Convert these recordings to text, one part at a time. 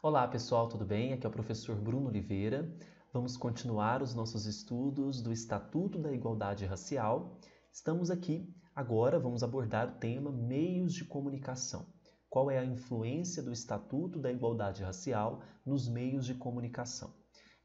Olá pessoal, tudo bem? Aqui é o professor Bruno Oliveira. Vamos continuar os nossos estudos do Estatuto da Igualdade Racial. Estamos aqui agora, vamos abordar o tema meios de comunicação. Qual é a influência do Estatuto da Igualdade Racial nos meios de comunicação?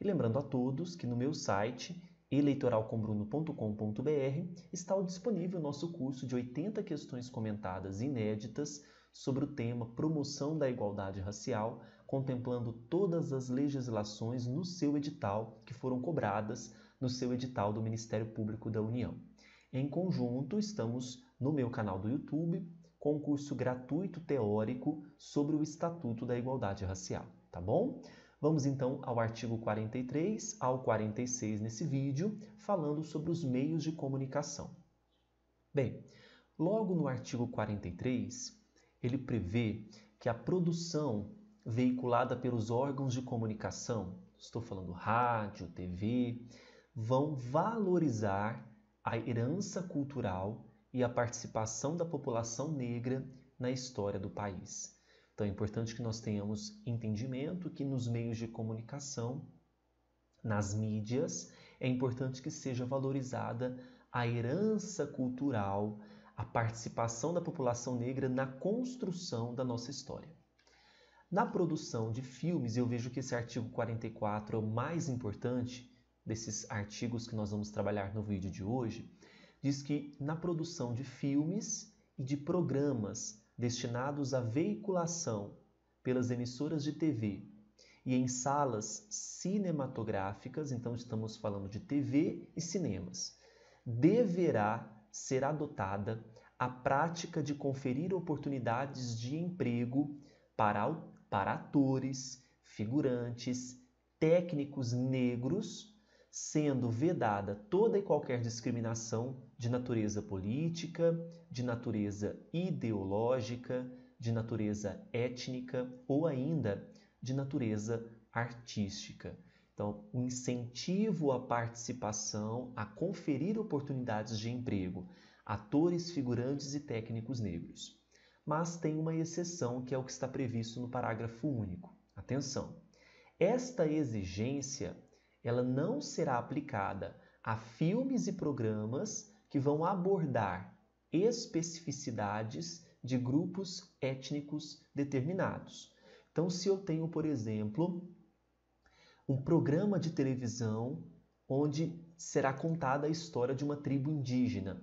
E lembrando a todos que no meu site eleitoralcombruno.com.br está disponível o nosso curso de 80 questões comentadas inéditas sobre o tema Promoção da Igualdade Racial contemplando todas as legislações no seu edital que foram cobradas no seu edital do Ministério Público da União. Em conjunto, estamos no meu canal do YouTube com um curso gratuito teórico sobre o Estatuto da Igualdade Racial, tá bom? Vamos então ao artigo 43 ao 46 nesse vídeo, falando sobre os meios de comunicação. Bem, logo no artigo 43, ele prevê que a produção veiculada pelos órgãos de comunicação, estou falando rádio, TV, vão valorizar a herança cultural e a participação da população negra na história do país. Então é importante que nós tenhamos entendimento que nos meios de comunicação, nas mídias, é importante que seja valorizada a herança cultural, a participação da população negra na construção da nossa história. Na produção de filmes, eu vejo que esse artigo 44 é o mais importante desses artigos que nós vamos trabalhar no vídeo de hoje. Diz que na produção de filmes e de programas destinados à veiculação pelas emissoras de TV e em salas cinematográficas, então estamos falando de TV e cinemas, deverá ser adotada a prática de conferir oportunidades de emprego para para atores, figurantes, técnicos negros, sendo vedada toda e qualquer discriminação de natureza política, de natureza ideológica, de natureza étnica ou ainda de natureza artística. Então, o incentivo à participação, a conferir oportunidades de emprego, atores, figurantes e técnicos negros mas tem uma exceção que é o que está previsto no parágrafo único. Atenção. Esta exigência, ela não será aplicada a filmes e programas que vão abordar especificidades de grupos étnicos determinados. Então, se eu tenho, por exemplo, um programa de televisão onde será contada a história de uma tribo indígena,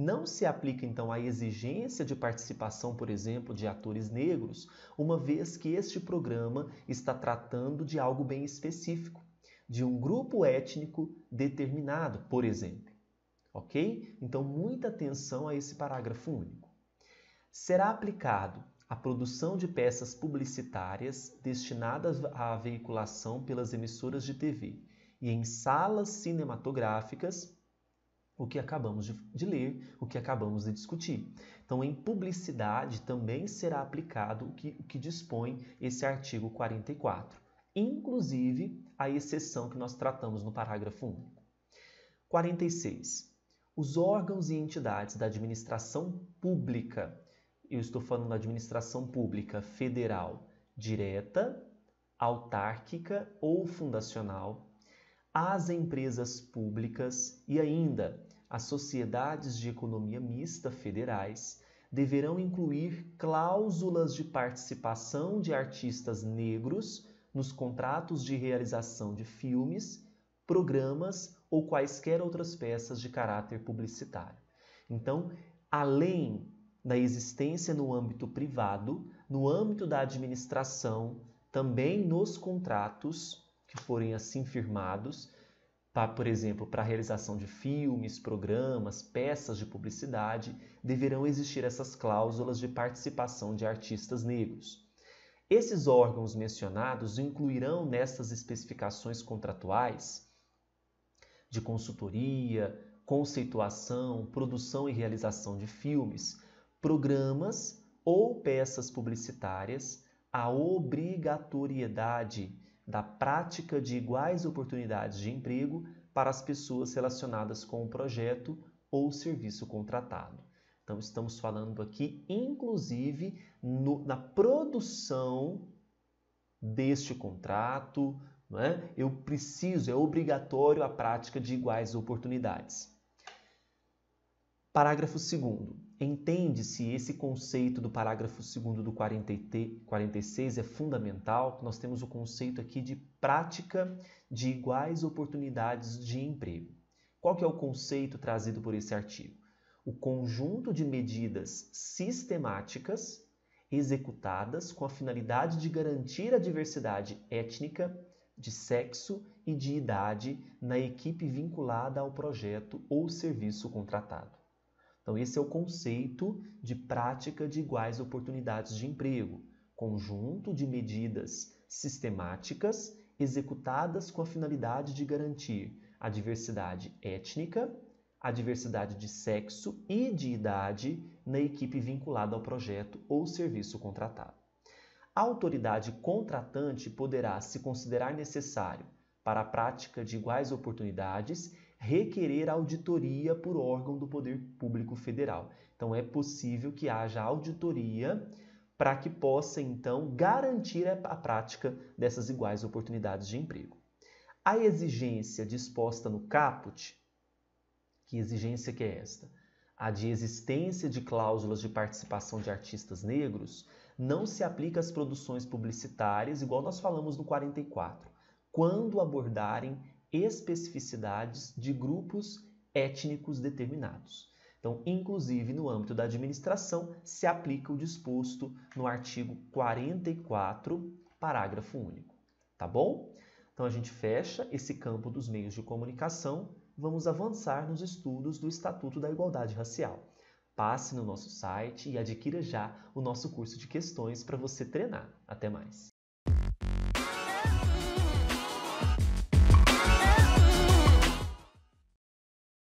não se aplica então a exigência de participação, por exemplo, de atores negros, uma vez que este programa está tratando de algo bem específico, de um grupo étnico determinado, por exemplo. Ok? Então, muita atenção a esse parágrafo único. Será aplicado a produção de peças publicitárias destinadas à veiculação pelas emissoras de TV e em salas cinematográficas o que acabamos de, de, ler, o que acabamos de discutir. Então, em publicidade também será aplicado o que, o que dispõe esse artigo 44, inclusive a exceção que nós tratamos no parágrafo único. 46. Os órgãos e entidades da administração pública, eu estou falando da administração pública federal direta, autárquica ou fundacional, as empresas públicas e ainda as sociedades de economia mista federais deverão incluir cláusulas de participação de artistas negros nos contratos de realização de filmes, programas ou quaisquer outras peças de caráter publicitário. Então, além da existência no âmbito privado, no âmbito da administração, também nos contratos que forem assim firmados, Tá? Por exemplo, para a realização de filmes, programas, peças de publicidade, deverão existir essas cláusulas de participação de artistas negros. Esses órgãos mencionados incluirão nessas especificações contratuais de consultoria, conceituação, produção e realização de filmes, programas ou peças publicitárias a obrigatoriedade da prática de iguais oportunidades de emprego para as pessoas relacionadas com o projeto ou serviço contratado. Então, estamos falando aqui, inclusive, no, na produção deste contrato. É? Eu preciso, é obrigatório a prática de iguais oportunidades. Parágrafo 2. Entende-se esse conceito do parágrafo 2 do 46 é fundamental. Nós temos o conceito aqui de prática de iguais oportunidades de emprego. Qual que é o conceito trazido por esse artigo? O conjunto de medidas sistemáticas executadas com a finalidade de garantir a diversidade étnica, de sexo e de idade na equipe vinculada ao projeto ou serviço contratado. Então, esse é o conceito de prática de iguais oportunidades de emprego, conjunto de medidas sistemáticas executadas com a finalidade de garantir a diversidade étnica, a diversidade de sexo e de idade na equipe vinculada ao projeto ou serviço contratado. A autoridade contratante poderá se considerar necessário para a prática de iguais oportunidades requerer auditoria por órgão do Poder Público Federal. Então, é possível que haja auditoria para que possa, então, garantir a prática dessas iguais oportunidades de emprego. A exigência disposta no caput, que exigência que é esta? A de existência de cláusulas de participação de artistas negros não se aplica às produções publicitárias, igual nós falamos no 44, quando abordarem especificidades de grupos étnicos determinados. Então, inclusive no âmbito da administração, se aplica o disposto no artigo 44, parágrafo único. Tá bom? Então, a gente fecha esse campo dos meios de comunicação. Vamos avançar nos estudos do Estatuto da Igualdade Racial. Passe no nosso site e adquira já o nosso curso de questões para você treinar. Até mais!